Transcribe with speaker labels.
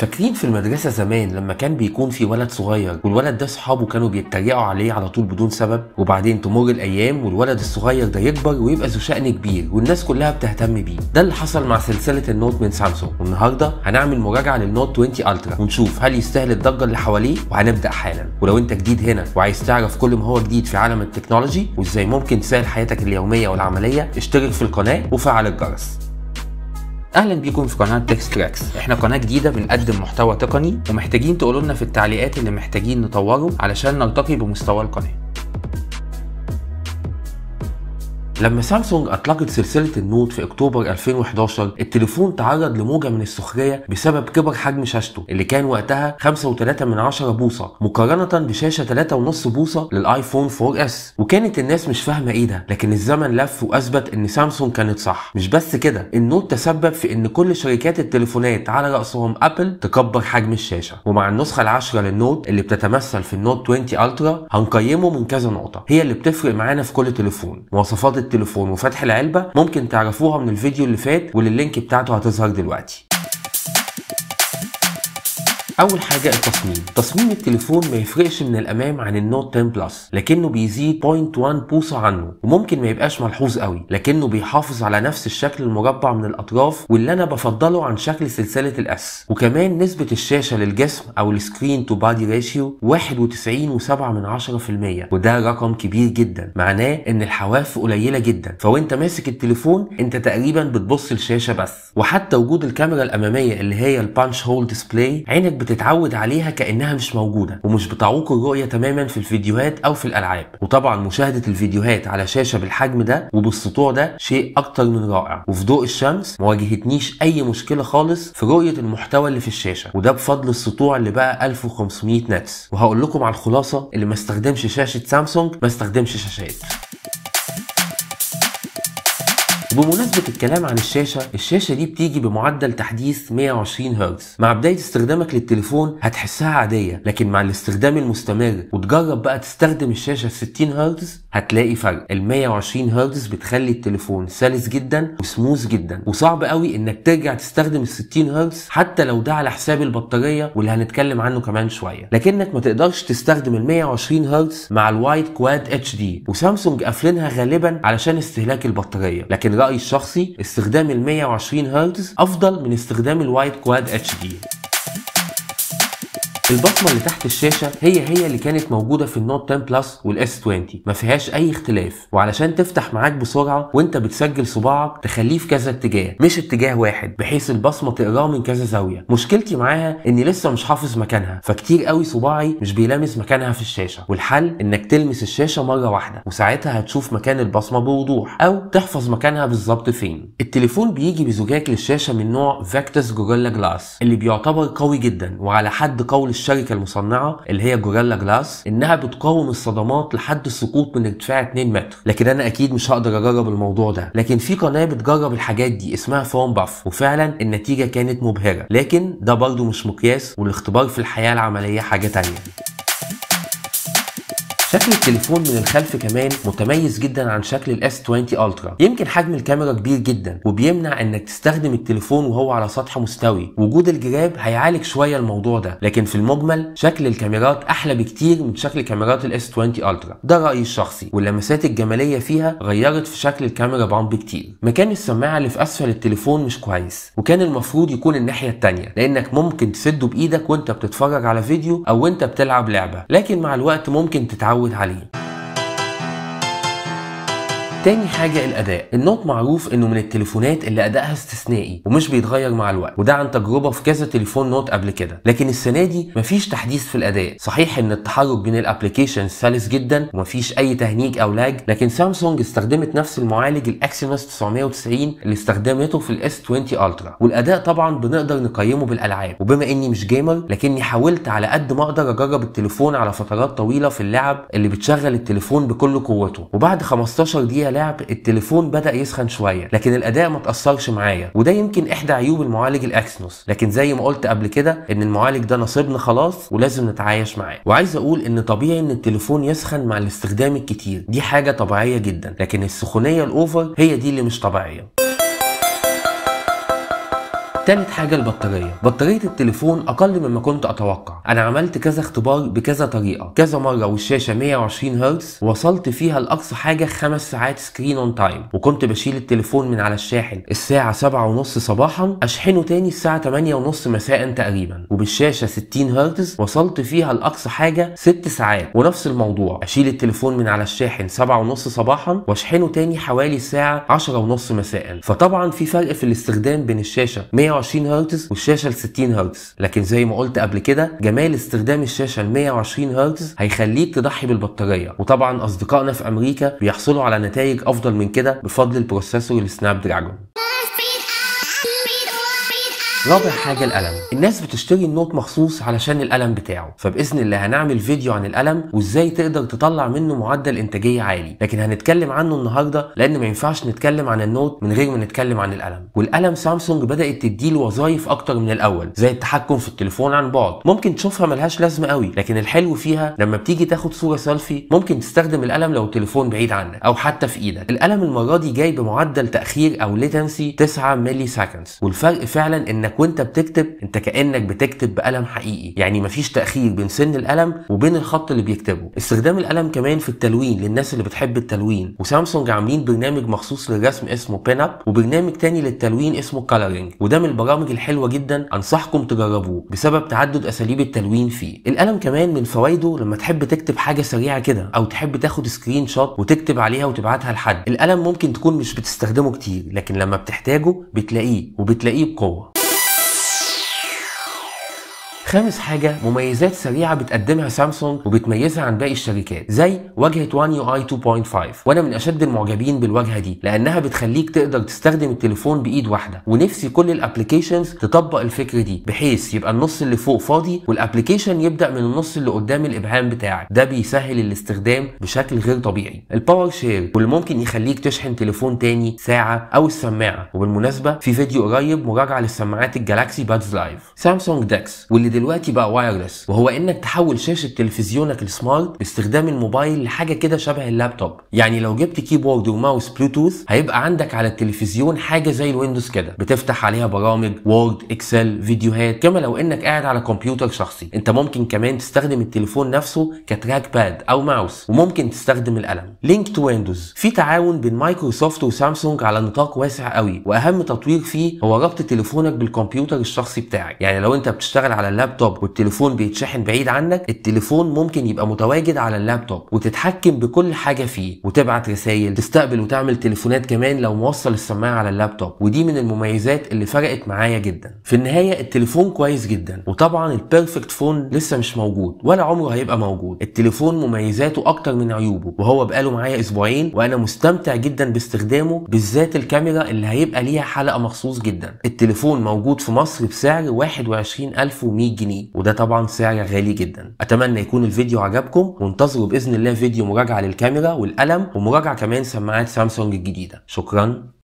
Speaker 1: فاكرين في المدرسه زمان لما كان بيكون في ولد صغير والولد ده صحابه كانوا بيتريقوا عليه على طول بدون سبب وبعدين تمر الايام والولد الصغير ده يكبر ويبقى ذو شأن كبير والناس كلها بتهتم بيه ده اللي حصل مع سلسله النوت من سامسونج والنهارده هنعمل مراجعه للنوت 20 الترا ونشوف هل يستاهل الضجه اللي حواليه وهنبدا حالا ولو انت جديد هنا وعايز تعرف كل ما هو جديد في عالم التكنولوجي وازاي ممكن تسهل حياتك اليوميه والعمليه اشترك في القناه وفعل الجرس اهلا بيكم في قناه تكس تراكس احنا قناه جديده بنقدم محتوى تقني ومحتاجين تقولوا لنا في التعليقات اللي محتاجين نطوره علشان نلتقي بمستوى القناه لما سامسونج اطلقت سلسله النوت في اكتوبر 2011 التليفون تعرض لموجه من السخريه بسبب كبر حجم شاشته اللي كان وقتها 5.3 من 10 بوصه مقارنه بشاشه 3.5 بوصه للايفون 4 اس وكانت الناس مش فاهمه ايه ده لكن الزمن لف واثبت ان سامسونج كانت صح مش بس كده النوت تسبب في ان كل شركات التليفونات على راسهم ابل تكبر حجم الشاشه ومع النسخه العاشره للنوت اللي بتتمثل في النوت 20 الترا هنقيمه من كذا نقطه هي اللي بتفرق معانا في كل تليفون مواصفات التليفون وفتح العلبه ممكن تعرفوها من الفيديو اللي فات واللينك بتاعته هتظهر دلوقتي اول حاجه التصميم تصميم التليفون ما يفرقش من الامام عن النوت 10 بلس لكنه بيزيد 0.1 بوصه عنه وممكن ما يبقاش ملحوظ قوي لكنه بيحافظ على نفس الشكل المربع من الاطراف واللي انا بفضله عن شكل سلسله الاس وكمان نسبه الشاشه للجسم او السكرين تو بادي ريشيو 91.7% وده رقم كبير جدا معناه ان الحواف قليله جدا فوانت ماسك التليفون انت تقريبا بتبص الشاشه بس وحتى وجود الكاميرا الاماميه اللي هي البانش هول ديسبلاي عينك بتتعود عليها كانها مش موجوده ومش بتعوق الرؤيه تماما في الفيديوهات او في الالعاب وطبعا مشاهده الفيديوهات على شاشه بالحجم ده وبالسطوع ده شيء اكتر من رائع وفي ضوء الشمس ما واجهتنيش اي مشكله خالص في رؤيه المحتوى اللي في الشاشه وده بفضل السطوع اللي بقى 1500 نتس وهقول لكم على الخلاصه اللي ما استخدمش شاشه سامسونج ما استخدمش شاشات وبمناسبة الكلام عن الشاشة الشاشة دي بتيجي بمعدل تحديث 120 هرتز مع بداية استخدامك للتليفون هتحسها عادية لكن مع الاستخدام المستمر وتجرب بقى تستخدم الشاشة 60 هرتز هتلاقي فرق ال 120 هرتز بتخلي التليفون سلس جدا وسموث جدا وصعب قوي انك ترجع تستخدم ال 60 هرتز حتى لو ده على حساب البطاريه واللي هنتكلم عنه كمان شويه لكنك ما تقدرش تستخدم ال 120 هرتز مع الوايد كواد اتش دي وسامسونج قافلينها غالبا علشان استهلاك البطاريه لكن رايي الشخصي استخدام ال 120 هرتز افضل من استخدام الوايد كواد اتش دي البصمه اللي تحت الشاشه هي هي اللي كانت موجوده في النوت 10 بلس والاس 20 ما فيهاش اي اختلاف وعلشان تفتح معاك بسرعه وانت بتسجل صباعك تخليه في كذا اتجاه مش اتجاه واحد بحيث البصمه تقراه من كذا زاويه مشكلتي معاها اني لسه مش حافظ مكانها فكتير قوي صباعي مش بيلامس مكانها في الشاشه والحل انك تلمس الشاشه مره واحده وساعتها هتشوف مكان البصمه بوضوح او تحفظ مكانها بالظبط فين التليفون بيجي بزجاج للشاشه من نوع فاكتس جوريلا جلاس اللي بيعتبر قوي جدا وعلى حد قول الشركه المصنعه اللي هي جوريلا جلاس انها بتقاوم الصدمات لحد السقوط من ارتفاع 2 متر لكن انا اكيد مش هقدر اجرب الموضوع ده لكن في قناه بتجرب الحاجات دي اسمها فون باف وفعلا النتيجه كانت مبهره لكن ده برضه مش مقياس والاختبار في الحياه العمليه حاجه تانية شكل التليفون من الخلف كمان متميز جدا عن شكل الاس 20 الترا يمكن حجم الكاميرا كبير جدا وبيمنع انك تستخدم التليفون وهو على سطح مستوي وجود الجراب هيعالج شويه الموضوع ده لكن في المجمل شكل الكاميرات احلى بكتير من شكل كاميرات الاس 20 الترا ده رايي الشخصي واللمسات الجماليه فيها غيرت في شكل الكاميرا بامب كتير مكان السماعه اللي في اسفل التليفون مش كويس وكان المفروض يكون الناحيه الثانيه لانك ممكن تسده بايدك وانت بتتفرج على فيديو او وانت بتلعب لعبه لكن مع الوقت ممكن تتعود उठा लिए تاني حاجة الأداء النوت معروف إنه من التليفونات اللي أدائها استثنائي ومش بيتغير مع الوقت وده عن تجربة في كذا تليفون نوت قبل كده لكن السنة دي مفيش تحديث في الأداء صحيح إن التحرك بين الأبلكيشن سلس جدا ومفيش أي تهنيج أو لاج لكن سامسونج استخدمت نفس المعالج الأكسينوس 990 اللي استخدمته في الاس 20 الترا والأداء طبعا بنقدر نقيمه بالألعاب وبما إني مش جيمر لكني حاولت على قد ما أقدر أجرب التليفون على فترات طويلة في اللعب اللي بتشغل التليفون بكل قوته وبعد 15 دقيقة لعب التليفون بدا يسخن شويه لكن الاداء ما تاثرش معايا وده يمكن احدى عيوب المعالج الاكسنوس لكن زي ما قلت قبل كده ان المعالج ده نصيبنا خلاص ولازم نتعايش معاه وعايز اقول ان طبيعي ان التليفون يسخن مع الاستخدام الكتير دي حاجه طبيعيه جدا لكن السخونيه الاوفر هي دي اللي مش طبيعيه تالت حاجه البطاريه بطاريه التليفون اقل مما كنت اتوقع انا عملت كذا اختبار بكذا طريقه كذا مره والشاشه 120 هرتز وصلت فيها لاقصى حاجه خمس ساعات سكرين اون تايم وكنت بشيل التليفون من على الشاحن الساعه 7:30 صباحا اشحنه تاني الساعه 8:30 مساء تقريبا وبالشاشه 60 هرتز وصلت فيها لاقصى حاجه ست ساعات ونفس الموضوع اشيل التليفون من على الشاحن 7:30 صباحا واشحنه تاني حوالي الساعه 10:30 مساء فطبعا في فرق في الاستخدام بين الشاشه 120 هرتز والشاشه ل 60 هرتز لكن زي ما قلت قبل كده جمال استخدام الشاشه ل 120 هرتز هيخليك تضحي بالبطاريه وطبعا اصدقائنا في امريكا بيحصلوا على نتائج افضل من كده بفضل البروسيسور السناب دراجون رابع حاجة القلم الناس بتشتري النوت مخصوص علشان القلم بتاعه فبإذن الله هنعمل فيديو عن القلم وإزاي تقدر تطلع منه معدل إنتاجية عالي لكن هنتكلم عنه النهاردة لأن ما ينفعش نتكلم عن النوت من غير ما نتكلم عن القلم والقلم سامسونج بدأت تديله وظائف أكتر من الأول زي التحكم في التليفون عن بعد ممكن تشوفها ملهاش لازمة قوي لكن الحلو فيها لما بتيجي تاخد صورة سيلفي ممكن تستخدم القلم لو التليفون بعيد عنك أو حتى في إيدك القلم المرة دي جاي بمعدل تأخير أو ليتنسي 9 ملي سكندز والفرق فعلا إنك انك وانت بتكتب انت كانك بتكتب بقلم حقيقي يعني مفيش تاخير بين سن القلم وبين الخط اللي بيكتبه استخدام القلم كمان في التلوين للناس اللي بتحب التلوين وسامسونج عاملين برنامج مخصوص للرسم اسمه بين اب وبرنامج تاني للتلوين اسمه كالرينج وده من البرامج الحلوه جدا انصحكم تجربوه بسبب تعدد اساليب التلوين فيه القلم كمان من فوائده لما تحب تكتب حاجه سريعه كده او تحب تاخد سكرين شوت وتكتب عليها وتبعتها لحد القلم ممكن تكون مش بتستخدمه كتير لكن لما بتحتاجه بتلاقيه وبتلاقيه بقوه خامس حاجة مميزات سريعة بتقدمها سامسونج وبتميزها عن باقي الشركات زي واجهة One يو اي 2.5 وانا من اشد المعجبين بالواجهة دي لانها بتخليك تقدر تستخدم التليفون بايد واحدة ونفسي كل الابلكيشنز تطبق الفكرة دي بحيث يبقى النص اللي فوق فاضي والابلكيشن يبدا من النص اللي قدام الابهام بتاعك ده بيسهل الاستخدام بشكل غير طبيعي الباور شير واللي ممكن يخليك تشحن تليفون تاني ساعة او السماعة وبالمناسبة في فيديو قريب مراجعة للسماعات الجالاكسي بادز لايف سامسونج داكس واللي دلوقتي بقى وايرلس وهو انك تحول شاشه تلفزيونك السمارت باستخدام الموبايل لحاجه كده شبه اللابتوب يعني لو جبت كيبورد وماوس بلوتوث هيبقى عندك على التلفزيون حاجه زي الويندوز كده بتفتح عليها برامج وورد اكسل فيديوهات كما لو انك قاعد على كمبيوتر شخصي انت ممكن كمان تستخدم التليفون نفسه كتراك باد او ماوس وممكن تستخدم القلم لينك تو ويندوز في تعاون بين مايكروسوفت وسامسونج على نطاق واسع قوي واهم تطوير فيه هو ربط تليفونك بالكمبيوتر الشخصي بتاعك يعني لو انت بتشتغل على اللاب اللابتوب والتليفون بيتشحن بعيد عنك التليفون ممكن يبقى متواجد على اللابتوب وتتحكم بكل حاجه فيه وتبعت رسائل تستقبل وتعمل تليفونات كمان لو موصل السماعه على اللابتوب ودي من المميزات اللي فرقت معايا جدا في النهايه التليفون كويس جدا وطبعا البيرفكت فون لسه مش موجود ولا عمره هيبقى موجود التليفون مميزاته اكتر من عيوبه وهو بقاله معايا اسبوعين وانا مستمتع جدا باستخدامه بالذات الكاميرا اللي هيبقى ليها حلقه مخصوص جدا التليفون موجود في مصر بسعر 21100 جنيه وده طبعا سعر غالي جدا اتمنى يكون الفيديو عجبكم وانتظروا باذن الله فيديو مراجعه للكاميرا والقلم ومراجعه كمان سماعات سامسونج الجديده شكرا